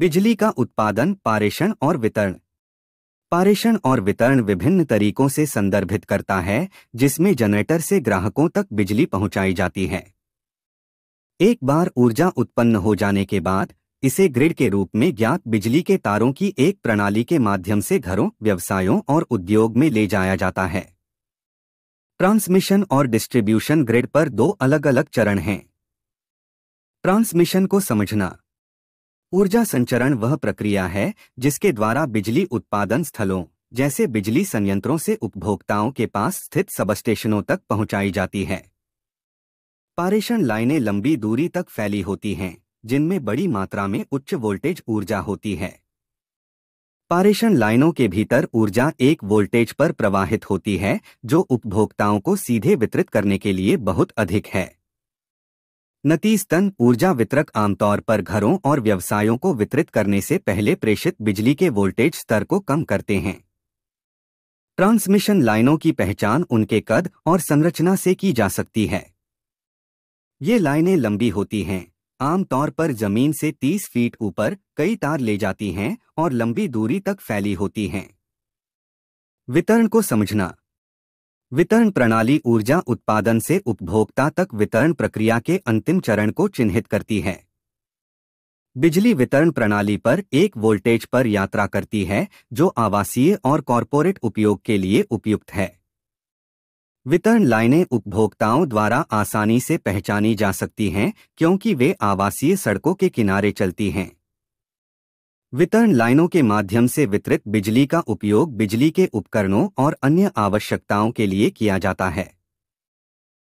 बिजली का उत्पादन पारेषण और वितरण पारेषण और वितरण विभिन्न तरीकों से संदर्भित करता है जिसमें जनरेटर से ग्राहकों तक बिजली पहुंचाई जाती है एक बार ऊर्जा उत्पन्न हो जाने के बाद इसे ग्रिड के रूप में ज्ञात बिजली के तारों की एक प्रणाली के माध्यम से घरों व्यवसायों और उद्योग में ले जाया जाता है ट्रांसमिशन और डिस्ट्रीब्यूशन ग्रिड पर दो अलग अलग चरण हैं ट्रांसमिशन को समझना ऊर्जा संचरण वह प्रक्रिया है जिसके द्वारा बिजली उत्पादन स्थलों जैसे बिजली संयंत्रों से उपभोक्ताओं के पास स्थित सबस्टेशनों तक पहुंचाई जाती है पारेषण लाइनें लंबी दूरी तक फैली होती हैं जिनमें बड़ी मात्रा में उच्च वोल्टेज ऊर्जा होती है पारेषण लाइनों के भीतर ऊर्जा एक वोल्टेज पर प्रवाहित होती है जो उपभोक्ताओं को सीधे वितरित करने के लिए बहुत अधिक है नती स्तन ऊर्जा वितरक आमतौर पर घरों और व्यवसायों को वितरित करने से पहले प्रेषित बिजली के वोल्टेज स्तर को कम करते हैं ट्रांसमिशन लाइनों की पहचान उनके कद और संरचना से की जा सकती है ये लाइनें लंबी होती हैं आमतौर पर जमीन से 30 फीट ऊपर कई तार ले जाती हैं और लंबी दूरी तक फैली होती हैं वितरण को समझना वितरण प्रणाली ऊर्जा उत्पादन से उपभोक्ता तक वितरण प्रक्रिया के अंतिम चरण को चिन्हित करती है बिजली वितरण प्रणाली पर एक वोल्टेज पर यात्रा करती है जो आवासीय और कॉरपोरेट उपयोग के लिए उपयुक्त है वितरण लाइनें उपभोक्ताओं द्वारा आसानी से पहचानी जा सकती हैं क्योंकि वे आवासीय सड़कों के किनारे चलती हैं वितरण लाइनों के माध्यम से वितरित बिजली का उपयोग बिजली के उपकरणों और अन्य आवश्यकताओं के लिए किया जाता है